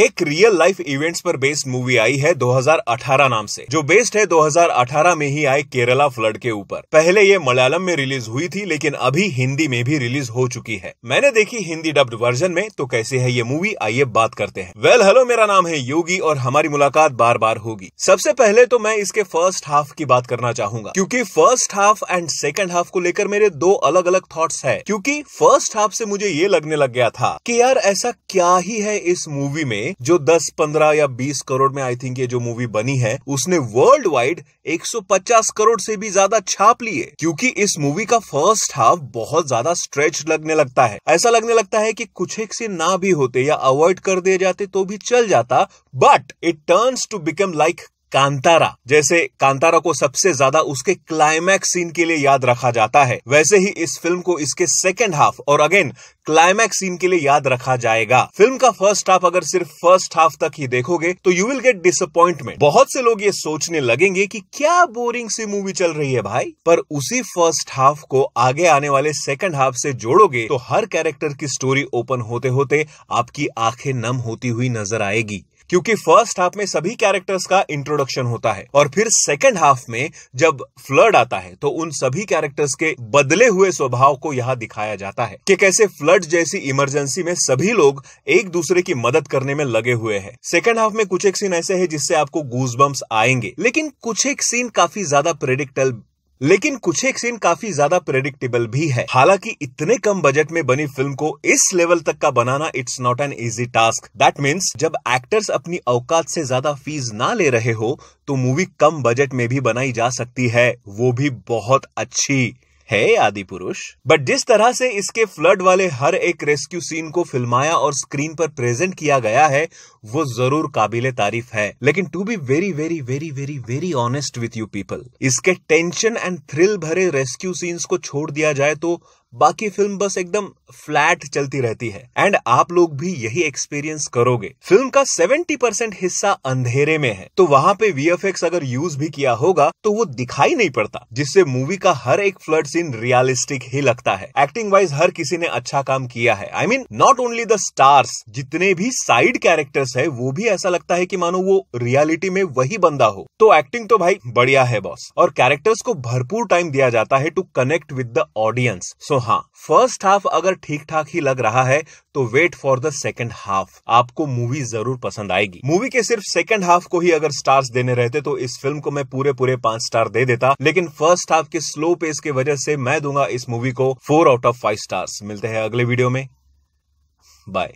एक real life events पर based movie आई है 2018 नाम से जो बेस्ड है 2018 में ही आए केरला फ्लड के ऊपर पहले ये मलयालम में रिलीज हुई थी लेकिन अभी हिंदी में भी रिलीज हो चुकी है मैंने देखी हिंदी डब्ड वर्जन में तो कैसे है ये मूवी आइए बात करते हैं वेल well, हेलो मेरा नाम है योगी और हमारी मुलाकात बार बार होगी सबसे पहले तो मैं इसके फर्स्ट हाफ की बात करना चाहूंगा क्यूँकी first half and second half को लेकर मेरे दो अलग अलग थॉट्स है क्यूँकी फर्स्ट हाफ से मुझे ये लगने लग गया था की यार ऐसा क्या ही है इस मूवी में में जो 10 15 या 20 करोड़ में आई थिंक ये जो मूवी बनी है उसने वर्ल्ड वाइड 150 करोड़ से भी ज्यादा छाप लिए क्योंकि इस मूवी का फर्स्ट हाफ बहुत ज्यादा स्ट्रेच लगने लगता है ऐसा लगने लगता है कि कुछ एक से ना भी होते या अवॉइड कर दिए जाते तो भी चल जाता but it turns to become like Kantara जैसे कांतारा को सबसे ज्यादा उसके क्लाइमैक्स सीन के लिए याद रखा जाता है वैसे ही इस फिल्म को इसके सेकेंड हाफ और अगेन क्लाइमैक्स सीन के लिए याद रखा जाएगा फिल्म का फर्स्ट हाफ अगर सिर्फ फर्स्ट हाफ तक ही देखोगे तो यू विल गेट डिसअपॉइंटमेंट बहुत से लोग ये सोचने लगेंगे कि क्या बोरिंग सी मूवी चल रही है भाई पर उसी फर्स्ट हाफ को आगे आने वाले सेकेंड हाफ से जोड़ोगे तो हर कैरेक्टर की स्टोरी ओपन होते होते आपकी आंखें नम होती हुई नजर आएगी क्योंकि फर्स्ट हाफ में सभी कैरेक्टर्स का इंट्रोडक्शन होता है और फिर सेकेंड हाफ में जब फ्लड आता है तो उन सभी कैरेक्टर्स के बदले हुए स्वभाव को यहाँ दिखाया जाता है कि कैसे फ्लड जैसी इमरजेंसी में सभी लोग एक दूसरे की मदद करने में लगे हुए हैं सेकेंड हाफ में कुछ एक सीन ऐसे है जिससे आपको गूज आएंगे लेकिन कुछ एक सीन काफी ज्यादा प्रेडिक्टल लेकिन कुछ एक सीन काफी ज्यादा प्रेडिक्टेबल भी है हालांकि इतने कम बजट में बनी फिल्म को इस लेवल तक का बनाना it's not an easy task that means जब एक्टर्स अपनी औकात से ज्यादा फीस ना ले रहे हो तो मूवी कम बजट में भी बनाई जा सकती है वो भी बहुत अच्छी है आदि पुरुष बट जिस तरह से इसके फ्लड वाले हर एक रेस्क्यू सीन को फिल्माया और स्क्रीन पर प्रेजेंट किया गया है वो जरूर काबिले तारीफ है लेकिन to be very very very very very honest with you people इसके टेंशन एंड थ्रिल भरे रेस्क्यू सीन्स को छोड़ दिया जाए तो बाकी फिल्म बस एकदम फ्लैट चलती रहती है एंड आप लोग भी यही एक्सपीरियंस करोगे फिल्म का 70 परसेंट हिस्सा अंधेरे में है तो वहां पे वी अगर यूज भी किया होगा तो वो दिखाई नहीं पड़ता जिससे मूवी का हर एक फ्लड सीन रियलिस्टिक ही लगता है एक्टिंग वाइज हर किसी ने अच्छा काम किया है I mean not only the stars जितने भी साइड कैरेक्टर्स है वो भी ऐसा लगता है की मानो वो रियालिटी में वही बंदा हो तो एक्टिंग तो भाई बढ़िया है बॉस और कैरेक्टर्स को भरपूर टाइम दिया जाता है to connect with the audience so हाँ फर्स्ट हाफ अगर ठीक ठाक ही लग रहा है तो wait for the second half आपको मूवी जरूर पसंद आएगी मूवी के सिर्फ सेकेंड हाफ को ही अगर स्टार्स देने रहते तो इस फिल्म को मैं पूरे पूरे पांच स्टार दे देता लेकिन फर्स्ट हाफ के स्लो पेस के वजह से मैं दूंगा इस मूवी को four out of five stars मिलते हैं अगले वीडियो में बाय